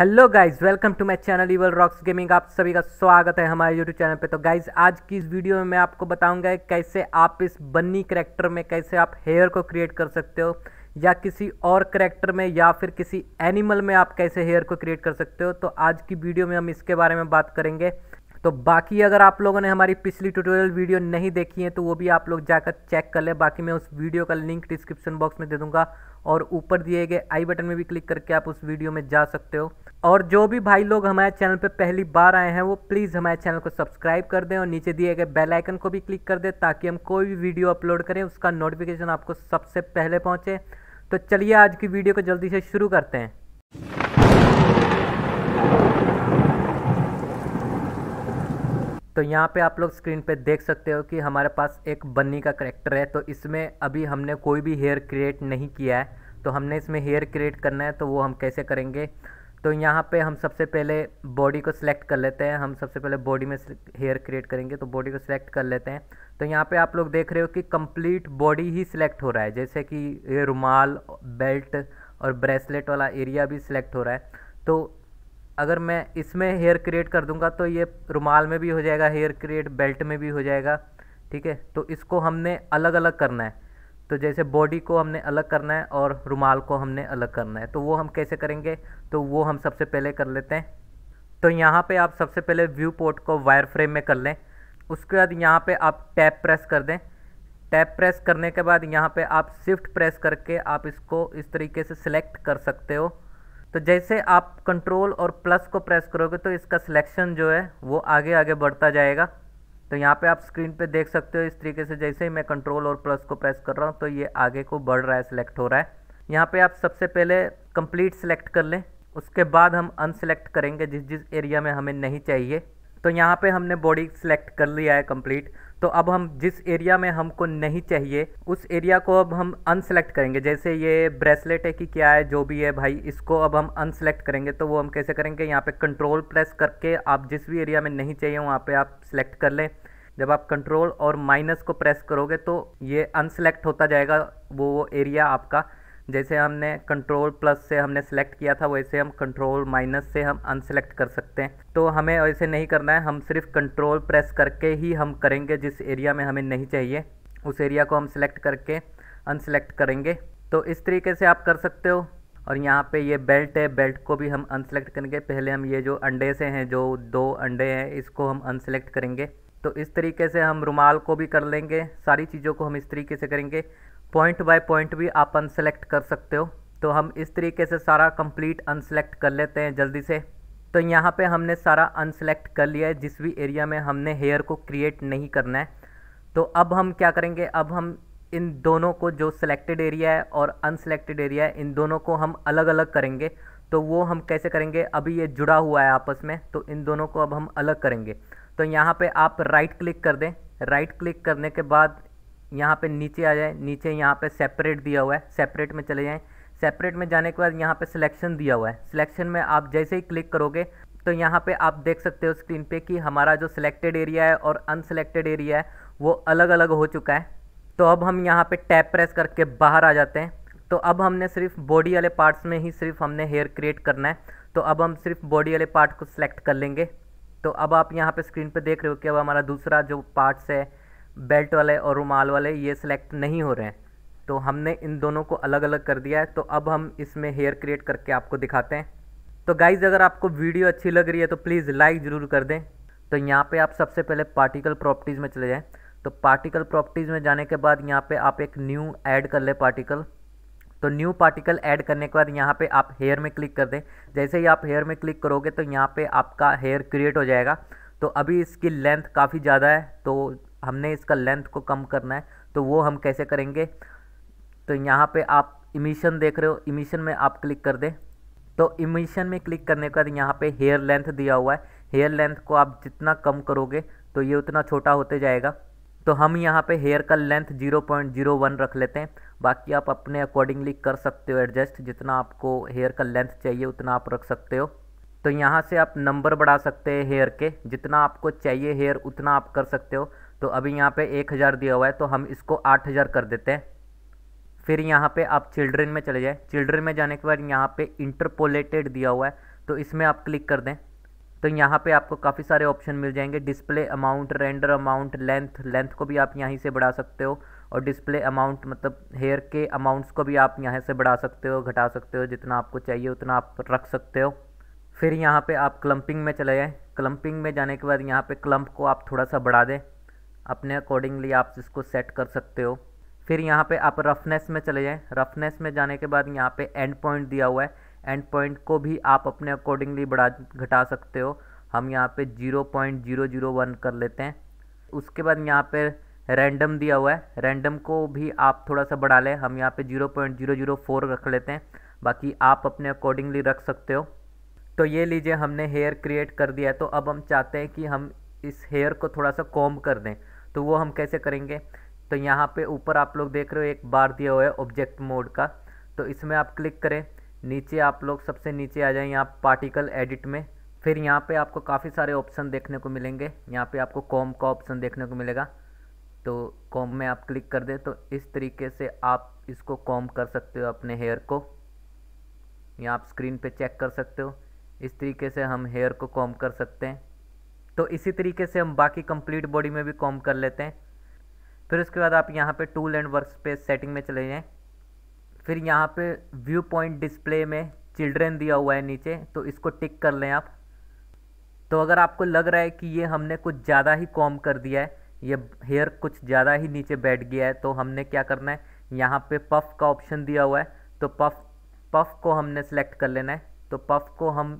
hello guys welcome to my channel evil rocks gaming आप सभी का स्वागत है हमारे यूट्यूब चैनल पे तो गाइस आज की इस वीडियो में मैं आपको बताऊंगा कैसे आप इस बन्नी करेक्टर में कैसे आप हेयर को क्रिएट कर सकते हो या किसी और करेक्टर में या फिर किसी एनिमल में आप कैसे हेयर को क्रिएट कर सकते हो तो आज की वीडियो में हम इसके बारे में बात करेंगे तो बाकी अगर आप लोगों ने हमारी पिछली ट्यूटोरियल वीडियो नहीं देखी है तो वो भी आप लोग जाकर चेक कर ले बाकी मैं उस वीडियो का लिंक डिस्क्रिप्शन बॉक्स में दे दूंगा और ऊपर दिए गए आई बटन में भी क्लिक करके आप उस वीडियो में जा सकते हो और जो भी भाई लोग हमारे चैनल पर पहली बार आए हैं वो प्लीज़ हमारे चैनल को सब्सक्राइब कर दें और नीचे दिए गए बेल आइकन को भी क्लिक कर दें ताकि हम कोई भी वीडियो अपलोड करें उसका नोटिफिकेशन आपको सबसे पहले पहुंचे तो चलिए आज की वीडियो को जल्दी से शुरू करते हैं तो यहाँ पे आप लोग स्क्रीन पे देख सकते हो कि हमारे पास एक बन्नी का करेक्टर है तो इसमें अभी हमने कोई भी हेयर क्रिएट नहीं किया है तो हमने इसमें हेयर क्रिएट करना है तो वो हम कैसे करेंगे तो यहाँ पे हम सबसे पहले बॉडी को सिलेक्ट कर लेते हैं हम सबसे पहले बॉडी में हेयर क्रिएट करेंगे तो बॉडी को सिलेक्ट कर लेते हैं तो यहाँ पे आप लोग देख रहे हो कि कंप्लीट बॉडी ही सिलेक्ट हो रहा है जैसे कि ये रुमाल बेल्ट और ब्रेसलेट वाला एरिया भी सिलेक्ट हो रहा है तो अगर मैं इसमें हेयर क्रिएट कर दूँगा तो ये रुमाल में भी हो जाएगा हेयर क्रिएट बेल्ट में भी हो जाएगा ठीक है तो इसको हमने अलग अलग करना है तो जैसे बॉडी को हमने अलग करना है और रुमाल को हमने अलग करना है तो वो हम कैसे करेंगे तो वो हम सबसे पहले कर लेते हैं तो यहाँ पे आप सबसे पहले व्यू पोर्ट को वायर फ्रेम में कर लें उसके बाद यहाँ पे आप टैप प्रेस कर दें टैप प्रेस करने के बाद यहाँ पे आप स्विफ्ट प्रेस करके आप इसको इस तरीके से सिलेक्ट कर सकते हो तो जैसे आप कंट्रोल और प्लस को प्रेस करोगे तो इसका सिलेक्शन जो है वो आगे आगे बढ़ता जाएगा तो यहाँ पे आप स्क्रीन पे देख सकते हो इस तरीके से जैसे ही मैं कंट्रोल और प्लस को प्रेस कर रहा हूँ तो ये आगे को बढ़ रहा है सिलेक्ट हो रहा है यहाँ पे आप सबसे पहले कंप्लीट सेलेक्ट कर लें उसके बाद हम अनसेलेक्ट करेंगे जिस जिस एरिया में हमें नहीं चाहिए तो यहाँ पे हमने बॉडी सेलेक्ट कर लिया है कंप्लीट तो अब हम जिस एरिया में हमको नहीं चाहिए उस एरिया को अब हम अनसेलेक्ट करेंगे जैसे ये ब्रेसलेट है कि क्या है जो भी है भाई इसको अब हम अनसेलेक्ट करेंगे तो वो हम कैसे करेंगे यहाँ पे कंट्रोल प्रेस करके आप जिस भी एरिया में नहीं चाहिए वहाँ पे आप सेलेक्ट कर लें जब आप कंट्रोल और माइनस को प्रेस करोगे तो ये अनसेलेक्ट होता जाएगा वो एरिया आपका जैसे हमने कंट्रोल प्लस से हमने सेलेक्ट किया था वैसे हम कंट्रोल माइनस से हम अनसेलेक्ट कर सकते हैं तो हमें ऐसे नहीं करना है हम सिर्फ कंट्रोल प्रेस करके ही हम करेंगे जिस एरिया में हमें नहीं चाहिए उस एरिया को हम सेलेक्ट करके अनसेलेक्ट करेंगे तो इस तरीके से आप कर सकते हो और यहाँ पे ये बेल्ट है बेल्ट को भी हम अनसेलेक्ट करेंगे पहले हम ये जो अंडे से हैं जो दो अंडे हैं इसको हम अनसेलेक्ट करेंगे तो इस तरीके से हम रुमाल को भी कर लेंगे सारी चीज़ों को हम इस तरीके से करेंगे पॉइंट बाय पॉइंट भी आप अनसेलेक्ट कर सकते हो तो हम इस तरीके से सारा कंप्लीट अनसेलेक्ट कर लेते हैं जल्दी से तो यहाँ पे हमने सारा अनसेलेक्ट कर लिया है जिस भी एरिया में हमने हेयर को क्रिएट नहीं करना है तो अब हम क्या करेंगे अब हम इन दोनों को जो सिलेक्टेड एरिया है और अनसेलेक्टेड एरिया है इन दोनों को हम अलग अलग करेंगे तो वो हम कैसे करेंगे अभी ये जुड़ा हुआ है आपस में तो इन दोनों को अब हम अलग करेंगे तो यहाँ पे आप राइट क्लिक कर दें राइट क्लिक करने के बाद यहाँ पे नीचे आ जाए नीचे यहाँ पे सेपरेट दिया हुआ है सेपरेट में चले जाएँ सेपरेट में जाने के बाद यहाँ पे सिलेक्शन दिया हुआ है सिलेक्शन में आप जैसे ही क्लिक करोगे तो यहाँ पे आप देख सकते हो स्क्रीन पे कि हमारा जो सिलेक्टेड एरिया है और अनसेलेक्टेड एरिया है वो अलग अलग हो चुका है तो अब हम यहाँ पर टैप प्रेस करके बाहर आ जाते हैं तो अब हमने सिर्फ बॉडी वाले पार्ट्स में ही सिर्फ हमने हेयर क्रिएट करना है तो अब हम सिर्फ बॉडी वाले पार्ट को सिलेक्ट कर लेंगे तो अब आप यहाँ पे स्क्रीन पे देख रहे हो कि अब हमारा दूसरा जो पार्ट्स है बेल्ट वाले और रुमाल वाले ये सिलेक्ट नहीं हो रहे हैं तो हमने इन दोनों को अलग अलग कर दिया है तो अब हम इसमें हेयर क्रिएट करके आपको दिखाते हैं तो गाइज़ अगर आपको वीडियो अच्छी लग रही है तो प्लीज़ लाइक ज़रूर कर दें तो यहाँ पे आप सबसे पहले पार्टिकल प्रॉपर्टीज़ में चले जाएँ तो पार्टिकल प्रॉपर्टीज़ में जाने के बाद यहाँ पर आप एक न्यू ऐड कर ले पार्टिकल तो न्यू पार्टिकल ऐड करने के बाद यहाँ पे आप हेयर में क्लिक कर दें जैसे ही आप हेयर में क्लिक करोगे तो यहाँ पे आपका हेयर क्रिएट हो जाएगा तो अभी इसकी लेंथ काफ़ी ज़्यादा है तो हमने इसका लेंथ को कम करना है तो वो हम कैसे करेंगे तो यहाँ पे आप इमिशन देख रहे हो इमिशन में आप क्लिक कर दें तो इमिशन में क्लिक करने के बाद यहाँ पे हेयर लेंथ दिया हुआ है हेयर लेंथ को आप जितना कम करोगे तो ये उतना छोटा होते जाएगा तो हम यहाँ पे हेयर का लेंथ 0.01 रख लेते हैं बाकी आप अपने अकॉर्डिंगली कर सकते हो एडजस्ट जितना आपको हेयर का लेंथ चाहिए उतना आप रख सकते हो तो यहाँ से आप नंबर बढ़ा सकते हैं हेयर के जितना आपको चाहिए हेयर उतना आप कर सकते हो तो अभी यहाँ पे एक हज़ार दिया हुआ है तो हम इसको आठ हज़ार कर देते हैं फिर यहाँ पे आप चिल्ड्रन में चले जाएँ चिल्ड्रन में जाने के बाद यहाँ पे इंटरपोलेटेड दिया हुआ है तो इसमें आप क्लिक कर दें तो यहाँ पे आपको काफ़ी सारे ऑप्शन मिल जाएंगे display amount render amount length length को भी आप यहीं से बढ़ा सकते हो और डिस्प्ले अमाउंट मतलब हेयर के अमाउंट्स को भी आप यहाँ से बढ़ा सकते हो घटा सकते हो जितना आपको चाहिए उतना आप रख सकते हो फिर यहाँ पे आप क्लम्पिंग में चले जाएँ क्लम्पिंग में जाने के बाद यहाँ पे क्लम्प को आप थोड़ा सा बढ़ा दें अपने अकॉर्डिंगली आप इसको सेट कर सकते हो फिर यहाँ पे आप रफनेस में चले जाएँ रफनेस में जाने के बाद यहाँ पे एंड पॉइंट दिया हुआ है एंड पॉइंट को भी आप अपने अकॉर्डिंगली बढ़ा घटा सकते हो हम यहाँ पे zero point zero zero one कर लेते हैं उसके बाद यहाँ पर रैंडम दिया हुआ है रैंडम को भी आप थोड़ा सा बढ़ा लें हम यहाँ पर zero point zero zero point zero zero four रख लेते हैं बाकी आप अपने अकॉर्डिंगली रख सकते हो तो ये लीजिए हमने हेयर क्रिएट कर दिया तो अब हम चाहते हैं कि हम इस हेयर को थोड़ा सा कॉम कर दें तो वो हम कैसे करेंगे तो यहाँ पे ऊपर आप लोग देख रहे हो एक बार दिया हुआ है ऑब्जेक्ट मोड का तो इसमें आप क्लिक करें नीचे आप लोग सबसे नीचे आ जाएं यहाँ पार्टिकल एडिट में फिर यहाँ पे आपको काफ़ी सारे ऑप्शन देखने को मिलेंगे यहाँ पे आपको कॉम का ऑप्शन देखने को मिलेगा तो कॉम में आप क्लिक कर दें तो इस तरीके से आप इसको कॉम कर सकते हो अपने हेयर को यहाँ आप स्क्रीन पर चेक कर सकते हो इस तरीके से हम हेयर को कॉम कर सकते हैं तो इसी तरीके से हम बाकी कंप्लीट बॉडी में भी कॉम कर लेते हैं फिर उसके बाद आप यहाँ पे tool and workspace setting में चले जाएँ फिर यहाँ पे व्यू पॉइंट डिस्प्ले में चिल्ड्रेन दिया हुआ है नीचे तो इसको टिक कर लें आप तो अगर आपको लग रहा है कि ये हमने कुछ ज़्यादा ही कॉम कर दिया है ये हेयर कुछ ज़्यादा ही नीचे बैठ गया है तो हमने क्या करना है यहाँ पे पफ का ऑप्शन दिया हुआ है तो पफ पफ को हमने सेलेक्ट कर लेना है तो पफ को हम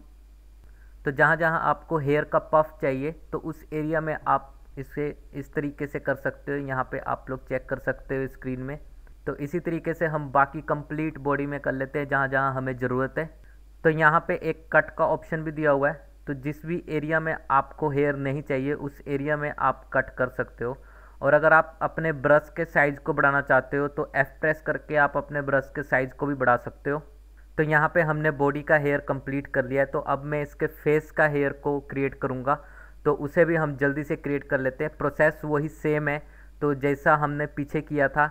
तो जहाँ जहाँ आपको हेयर का पफ चाहिए तो उस एरिया में आप इसे इस तरीके से कर सकते हो यहाँ पे आप लोग चेक कर सकते हो स्क्रीन में तो इसी तरीके से हम बाकी कंप्लीट बॉडी में कर लेते हैं जहाँ जहाँ हमें ज़रूरत है तो यहाँ पे एक कट का ऑप्शन भी दिया हुआ है तो जिस भी एरिया में आपको हेयर नहीं चाहिए उस एरिया में आप कट कर सकते हो और अगर आप अपने ब्रश के साइज़ को बढ़ाना चाहते हो तो एफ प्रेस करके आप अपने ब्रश के साइज़ को भी बढ़ा सकते हो तो यहाँ पे हमने बॉडी का हेयर कंप्लीट कर लिया है तो अब मैं इसके फेस का हेयर को क्रिएट करूँगा तो उसे भी हम जल्दी से क्रिएट कर लेते हैं प्रोसेस वही सेम है तो जैसा हमने पीछे किया था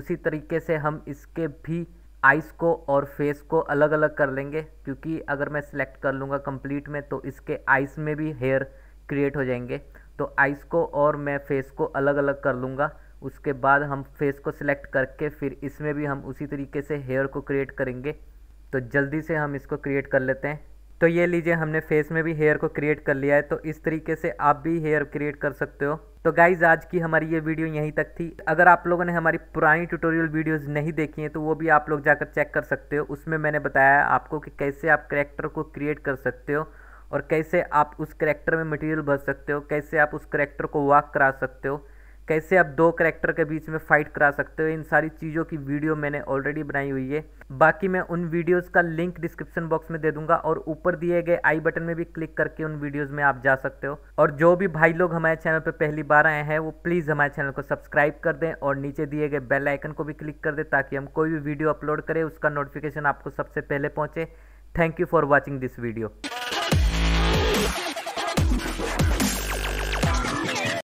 उसी तरीके से हम इसके भी आइस को और फेस को अलग अलग कर लेंगे क्योंकि अगर मैं सिलेक्ट कर लूँगा कंप्लीट में तो इसके आइस में भी हेयर क्रिएट हो जाएंगे तो आइस को और मैं फेस को अलग अलग कर लूँगा उसके बाद हम फेस को सिलेक्ट करके फिर इसमें भी हम उसी तरीके से हेयर को क्रिएट करेंगे तो जल्दी से हम इसको क्रिएट कर लेते हैं तो ये लीजिए हमने फेस में भी हेयर को क्रिएट कर लिया है तो इस तरीके से आप भी हेयर क्रिएट कर सकते हो तो गाइज आज की हमारी ये वीडियो यहीं तक थी अगर आप लोगों ने हमारी पुरानी ट्यूटोरियल वीडियोस नहीं देखी हैं तो वो भी आप लोग जाकर चेक कर सकते हो उसमें मैंने बताया आपको कि कैसे आप करेक्टर को क्रिएट कर सकते हो और कैसे आप उस करेक्टर में मटीरियल भर सकते हो कैसे आप उस करेक्टर को वॉक करा सकते हो कैसे आप दो करेक्टर के बीच में फ़ाइट करा सकते हो इन सारी चीज़ों की वीडियो मैंने ऑलरेडी बनाई हुई है बाकी मैं उन वीडियोस का लिंक डिस्क्रिप्शन बॉक्स में दे दूंगा और ऊपर दिए गए आई बटन में भी क्लिक करके उन वीडियोस में आप जा सकते हो और जो भी भाई लोग हमारे चैनल पर पहली बार आए हैं वो प्लीज़ हमारे चैनल को सब्सक्राइब कर दें और नीचे दिए गए बेल आइकन को भी क्लिक कर दें ताकि हम कोई भी वीडियो अपलोड करें उसका नोटिफिकेशन आपको सबसे पहले पहुँचे thank you for watching this video